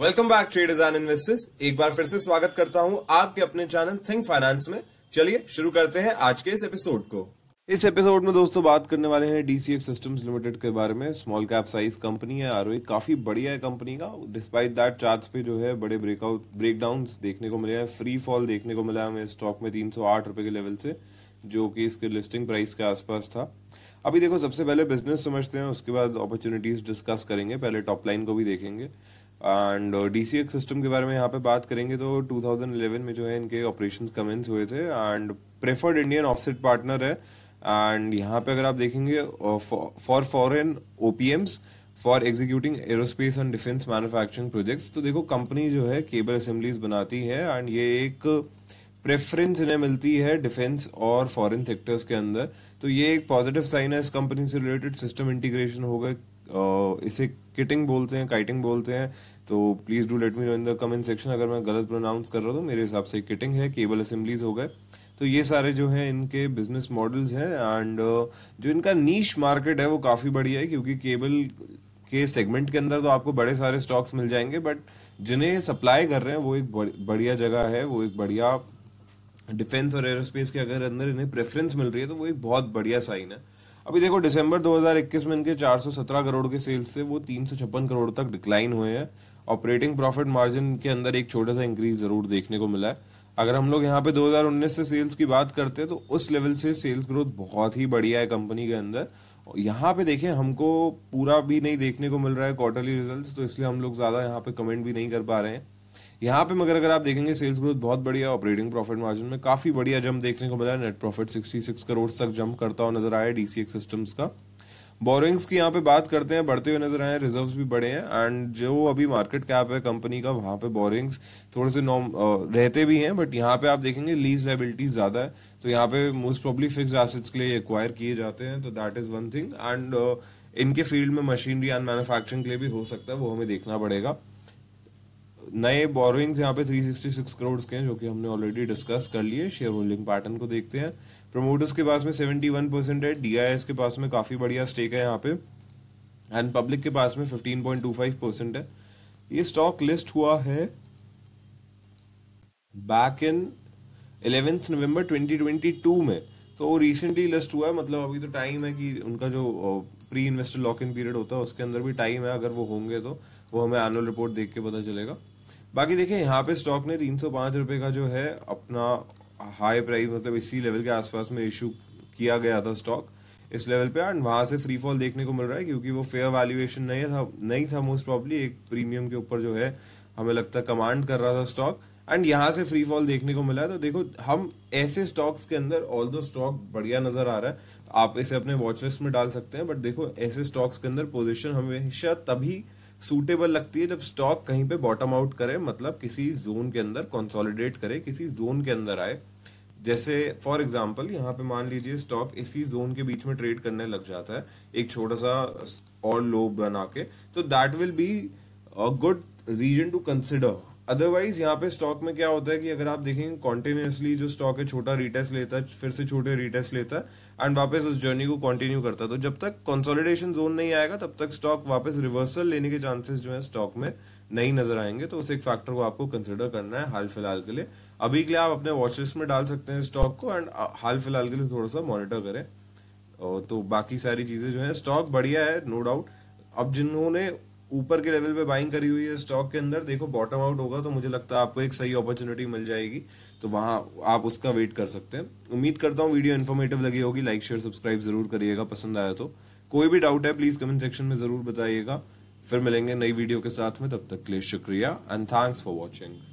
welcome back traders and investors एक बार फिर से स्वागत करता हूं आपके अपने चैनल थिंक फाइनेंस में चलिए शुरू करते हैं आज के इस एपिसोड को इस एपिसोड में दोस्तों बात करने वाले हैं डीसीएक्स सिस्टम्स लिमिटेड के बारे में स्मॉल कैप साइज कंपनी है आर काफी बढ़िया है कंपनी का डिस्पाइट दैट चार्ट्स पे जो है बड़े ब्रेकआउट ब्रेकडाउन देखने को मिले हैं फ्री फॉल देखने को मिला हमें स्टॉक में तीन रुपए के लेवल से जो कि इसके लिस्टिंग प्राइस के आसपास था अभी देखो सबसे पहले बिजनेस समझते हैं उसके बाद अपॉर्चुनिटीज डिस्कस करेंगे पहले टॉप लाइन को भी देखेंगे and D C X system के बारे में यहाँ पे बात करेंगे तो 2011 में जो है इनके ऑपरेशन कमेंस हुए थे and preferred Indian offset partner है एंड यहाँ पे अगर आप देखेंगे for foreign O P Ms for executing aerospace and defence manufacturing projects तो देखो कंपनी जो है केबल असेंबलीज बनाती है एंड ये एक प्रेफरेंस इन्हें मिलती है डिफेंस और फॉरेन सेक्टर्स के अंदर तो ये एक पॉजिटिव साइन है इस कंपनी से रिलेटेड सिस्टम इंटीग्रेशन होगा इसे किटिंग बोलते हैं काइटिंग बोलते हैं तो please do let me know in the comment section अगर मैं गलत प्रोनाउंस कर रहा हूँ तो मेरे हिसाब से किटिंग है केबल असेंबलीज हो गए तो ये सारे जो हैं इनके बिजनेस मॉडल्स हैं एंड जो इनका नीच मार्केट है वो काफ़ी बढ़िया है क्योंकि केबल के सेगमेंट के अंदर तो आपको बड़े सारे स्टॉक्स मिल जाएंगे बट जिन्हें सप्लाई कर रहे हैं वो एक बढ़िया जगह है वो एक बढ़िया डिफेंस और एयरोस्पेस के अगर अंदर इन्हें प्रेफरेंस मिल रही है तो वो एक बहुत बढ़िया साइन है अभी देखो दिसंबर 2021 में इनके 417 करोड़ के सेल्स थे वो तीन करोड़ तक डिक्लाइन हुए हैं ऑपरेटिंग प्रॉफिट मार्जिन के अंदर एक छोटा सा इंक्रीज ज़रूर देखने को मिला है अगर हम लोग यहाँ पे 2019 से सेल्स की बात करते हैं तो उस लेवल से सेल्स ग्रोथ बहुत ही बढ़िया है कंपनी के अंदर यहाँ पे देखें हमको पूरा भी नहीं देखने को मिल रहा है क्वार्टरली रिजल्ट्स तो इसलिए हम लोग ज़्यादा यहाँ पे कमेंट भी नहीं कर पा रहे हैं यहाँ पे मगर अगर आप देखेंगे सेल्स ग्रोथ बहुत बढ़िया ऑपरेटिंग प्रॉफिट मार्जिन में काफ़ी बढ़िया जंप देखने को मिला नेट प्रॉफिट सिक्स करोड़ तक जंप करता हुआ नजर आया डीसी सिस्टम्स का बोरिंग्स की यहाँ पे बात करते हैं बढ़ते हुए नजर आए रिजर्व भी बढ़े हैं एंड जो अभी मार्केट कैप है कंपनी का वहां पे बोरिंग्स थोड़े से नॉम रहते भी हैं बट यहाँ पे आप देखेंगे लीज लाइबिलिटी ज़्यादा है तो यहाँ पे मोस्ट प्रॉब्ली फिक्स एसेट्स के लिए एक्वायर किए जाते हैं तो that is one thing and इनके फील्ड में मशीनरी एंड मैन्युफैक्चरिंग के लिए भी हो सकता है वो हमें देखना पड़ेगा नए बोरोइंग्स यहाँ पे 366 करोड़ के हैं जो कि हमने ऑलरेडी डिस्कस कर लिए शेयर होल्डिंग पैटर्न को देखते हैं प्रमोटर्स के पास में 71 परसेंट है डीआईएस के पास में काफ़ी बढ़िया स्टेक है यहाँ पे एंड पब्लिक के पास में 15.25 परसेंट है ये स्टॉक लिस्ट हुआ है बैक इन एलेवेंथ नवंबर 2022 में तो रिसेंटली लिस्ट हुआ है मतलब अभी तो टाइम है कि उनका जो pre investor lock in period होता है उसके अंदर भी टाइम है अगर वो होंगे तो वो हमें एनुअल रिपोर्ट देख के पता चलेगा बाकी देखिए यहाँ पे स्टॉक ने तीन सौ का जो है अपना हाई प्राइस मतलब इसी लेवल के आसपास में इशू किया गया था स्टॉक इस लेवल पे एंड वहाँ से फ्री फॉल देखने को मिल रहा है क्योंकि वो फेयर वैल्यूएशन नहीं था नहीं था मोस्ट प्रॉब्ली एक प्रीमियम के ऊपर जो है हमें लगता है कमांड कर रहा था स्टॉक एंड यहाँ से फ्री फॉल देखने को मिला है तो देखो हम ऐसे स्टॉक्स के अंदर ऑल दो स्टॉक बढ़िया नज़र आ रहा है आप इसे अपने वॉचलिस्ट में डाल सकते हैं बट देखो ऐसे स्टॉक्स के अंदर पोजिशन हमेशा तभी सूटेबल लगती है जब स्टॉक कहीं पे बॉटम आउट करे मतलब किसी जोन के अंदर कंसोलिडेट करे किसी जोन के अंदर आए जैसे फॉर एग्जाम्पल यहाँ पे मान लीजिए स्टॉक इसी जोन के बीच में ट्रेड करने लग जाता है एक छोटा सा और लो बना के तो that will be a good reason to consider otherwise यहाँ पे स्टॉक में क्या होता है कि अगर आप देखेंगे कॉन्टिन्यूसली जो स्टॉक है छोटा रिटेस्ट लेता है फिर से छोटे रिटेस्ट लेता है एंड वापस उस जर्नी को कंटिन्यू करता है तो जब तक कंसोलिडेशन जोन नहीं आएगा तब तक स्टॉक वापस रिवर्सल लेने के चांसेस जो है स्टॉक में नहीं नजर आएंगे तो उस एक फैक्टर को आपको कंसिडर करना है हाल फिलहाल के लिए अभी के लिए आप अपने वॉचलिस्ट में डाल सकते हैं स्टॉक को एंड uh, हाल फिलहाल के लिए थोड़ा सा मॉनिटर करें तो बाकी सारी चीज़ें जो है स्टॉक बढ़िया है नो डाउट अब जिन्होंने ऊपर के लेवल पे बाइंग करी हुई है स्टॉक के अंदर देखो बॉटम आउट होगा तो मुझे लगता है आपको एक सही अपॉर्चुनिटी मिल जाएगी तो वहाँ आप उसका वेट कर सकते हैं उम्मीद करता हूँ वीडियो इन्फॉर्मेटिव लगी होगी लाइक शेयर सब्सक्राइब जरूर करिएगा पसंद आया तो कोई भी डाउट है प्लीज़ कमेंट सेक्शन में ज़रूर बताइएगा फिर मिलेंगे नई वीडियो के साथ में तब तक के लिए शुक्रिया एंड थैंक्स फॉर वॉचिंग